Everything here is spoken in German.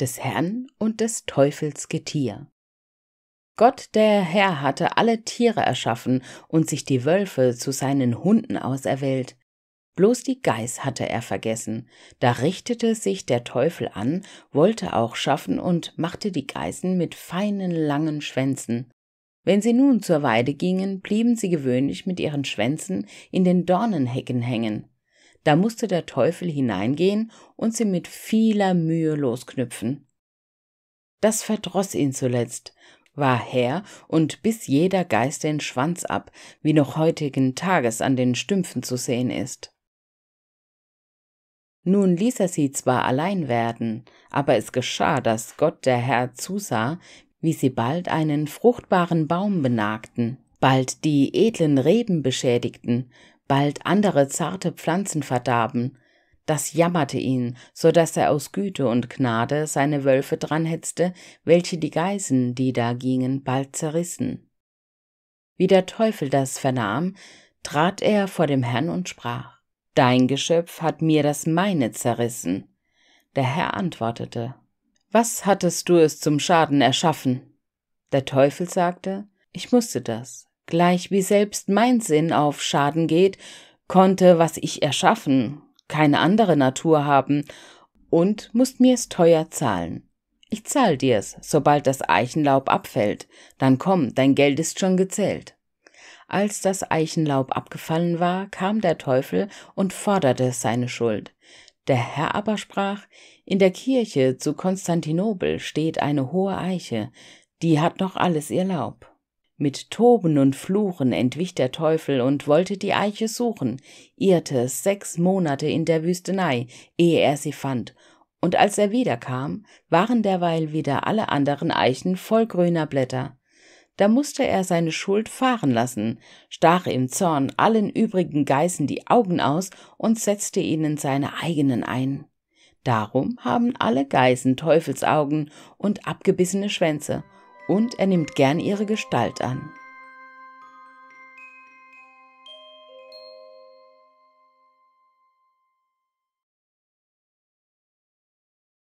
des Herrn und des Teufels Getier. Gott der Herr hatte alle Tiere erschaffen und sich die Wölfe zu seinen Hunden auserwählt. Bloß die Geiß hatte er vergessen. Da richtete sich der Teufel an, wollte auch schaffen und machte die Geißen mit feinen langen Schwänzen. Wenn sie nun zur Weide gingen, blieben sie gewöhnlich mit ihren Schwänzen in den Dornenhecken hängen. Da musste der Teufel hineingehen und sie mit vieler Mühe losknüpfen. Das verdroß ihn zuletzt, war Herr und biss jeder Geist den Schwanz ab, wie noch heutigen Tages an den Stümpfen zu sehen ist. Nun ließ er sie zwar allein werden, aber es geschah, dass Gott der Herr zusah, wie sie bald einen fruchtbaren Baum benagten, bald die edlen Reben beschädigten, bald andere zarte Pflanzen verdarben. Das jammerte ihn, so daß er aus Güte und Gnade seine Wölfe dranhetzte, welche die Geisen, die da gingen, bald zerrissen. Wie der Teufel das vernahm, trat er vor dem Herrn und sprach, Dein Geschöpf hat mir das meine zerrissen. Der Herr antwortete, Was hattest du es zum Schaden erschaffen? Der Teufel sagte, Ich musste das, Gleich wie selbst mein Sinn auf Schaden geht, konnte, was ich erschaffen, keine andere Natur haben und musst mir es teuer zahlen. Ich zahl dir's, sobald das Eichenlaub abfällt. Dann komm, dein Geld ist schon gezählt. Als das Eichenlaub abgefallen war, kam der Teufel und forderte seine Schuld. Der Herr aber sprach, in der Kirche zu Konstantinopel steht eine hohe Eiche, die hat noch alles ihr Laub. Mit Toben und Fluchen entwich der Teufel und wollte die Eiche suchen, irrte sechs Monate in der Wüstenei, ehe er sie fand, und als er wiederkam, waren derweil wieder alle anderen Eichen voll grüner Blätter. Da musste er seine Schuld fahren lassen, stach im Zorn allen übrigen Geißen die Augen aus und setzte ihnen seine eigenen ein. Darum haben alle Geißen Teufelsaugen und abgebissene Schwänze, und er nimmt gern ihre Gestalt an.